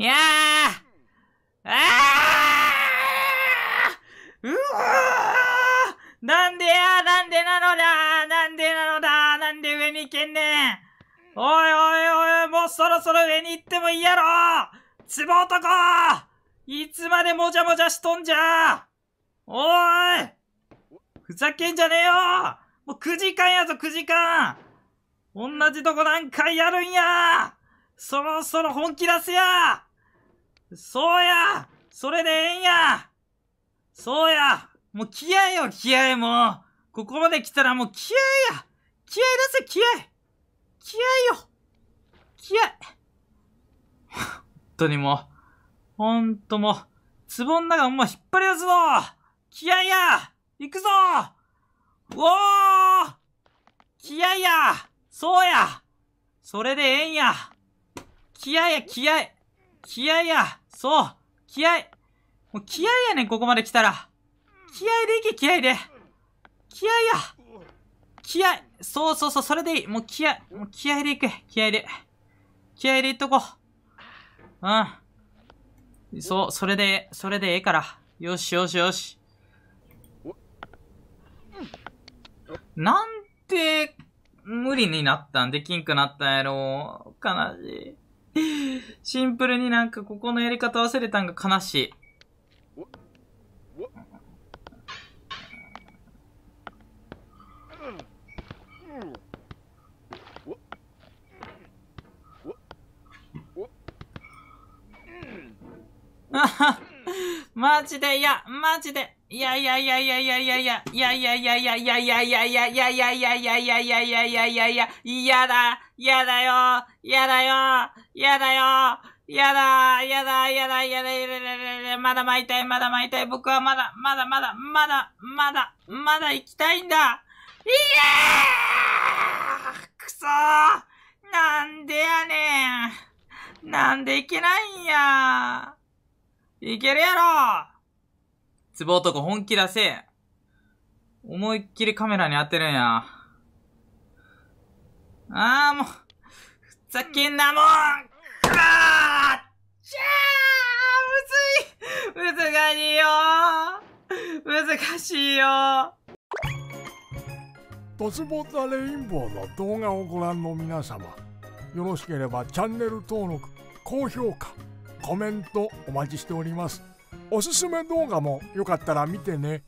いやーあーうわーなんでやなんでなのだなんでなのだなんで上に行けんねんおいおいおいもうそろそろ上に行ってもいいやろつぼ男いつまでもじゃもじゃしとんじゃおいふざけんじゃねえよもう9時間やぞ9時間同じとこ何回やるんやそろそろ本気出すやそうやそれでええんやそうやもう気合よ、気合もうここまで来たらもう気合や気合出せ、気合気合よ気合本当にもう、ほんともう、ツボん中もう引っ張り出すぞ気合や行くぞおー気合やそうやそれでええんや気合や気合気合やそう気合もう気合やねん、ここまで来たら気合でいけ、気合で気合や気合そうそうそう、それでいいもう気合、もう気合でいく気合で。気合でいっとこう。うん。そう、それで、それでええから。よしよしよし。なんて、無理になったんできんくなったんやろ。悲しい。シンプルになんかここのやり方忘れたんが悲しい。あはっマジでいや、マジで。いやいやいやいやいやいやいや、いやいやいやいやいやいやいやいやいやいやいやいやいやいやいやいやいやいや、やだ、やだよ、やだよ、やだよ、やだ、やだ、やだ、やだ、やだ、やだ、まだ巻いたい、まだ巻いたい、僕はまだ、まだ、まだ、まだ、まだ、まだ行きたいんだ。いやーくそーなんでやねん。なんでいけないんやー。いけるやろツボ男本気出せ思いっきりカメラに当てるんや。ああ、もう、ふざけんなもんあーじゃーむずい難しいよ難しいよトスボタレインボーの動画をご覧の皆様、よろしければチャンネル登録、高評価、コメントお待ちしておりますおすすめ動画もよかったら見てね